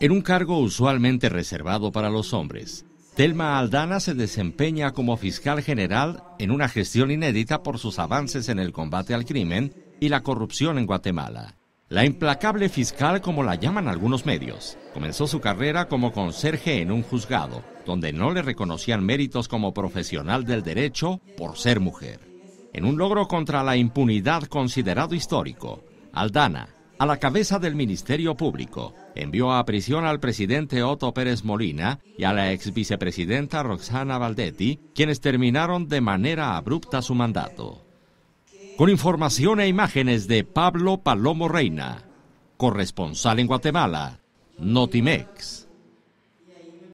En un cargo usualmente reservado para los hombres, Telma Aldana se desempeña como fiscal general en una gestión inédita por sus avances en el combate al crimen y la corrupción en Guatemala. La implacable fiscal, como la llaman algunos medios, comenzó su carrera como conserje en un juzgado, donde no le reconocían méritos como profesional del derecho por ser mujer. En un logro contra la impunidad considerado histórico, Aldana, a la cabeza del Ministerio Público. Envió a prisión al presidente Otto Pérez Molina y a la ex vicepresidenta Roxana Valdetti, quienes terminaron de manera abrupta su mandato. Con información e imágenes de Pablo Palomo Reina, corresponsal en Guatemala, Notimex.